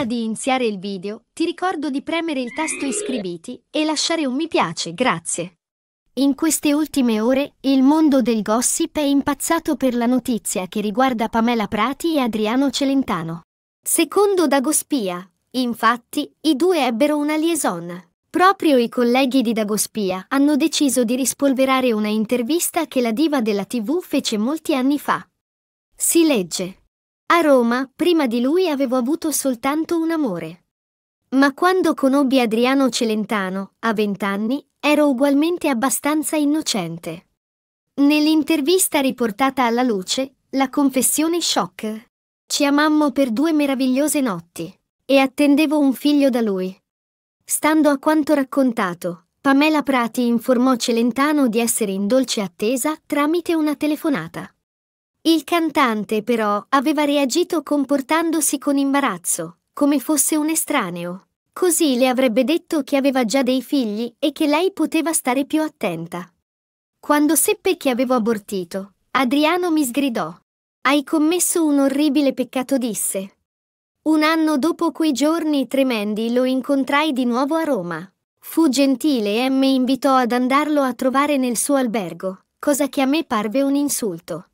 Prima di iniziare il video, ti ricordo di premere il tasto iscriviti e lasciare un mi piace, grazie. In queste ultime ore, il mondo del gossip è impazzato per la notizia che riguarda Pamela Prati e Adriano Celentano. Secondo Dagospia, infatti, i due ebbero una liaison. Proprio i colleghi di Dagospia hanno deciso di rispolverare una intervista che la diva della TV fece molti anni fa. Si legge. A Roma, prima di lui avevo avuto soltanto un amore. Ma quando conobbi Adriano Celentano, a vent'anni, ero ugualmente abbastanza innocente. Nell'intervista riportata alla luce, la confessione shock. Ci amammo per due meravigliose notti e attendevo un figlio da lui. Stando a quanto raccontato, Pamela Prati informò Celentano di essere in dolce attesa tramite una telefonata. Il cantante però aveva reagito comportandosi con imbarazzo, come fosse un estraneo. Così le avrebbe detto che aveva già dei figli e che lei poteva stare più attenta. Quando seppe che avevo abortito, Adriano mi sgridò. Hai commesso un orribile peccato, disse. Un anno dopo quei giorni tremendi lo incontrai di nuovo a Roma. Fu gentile e mi invitò ad andarlo a trovare nel suo albergo, cosa che a me parve un insulto.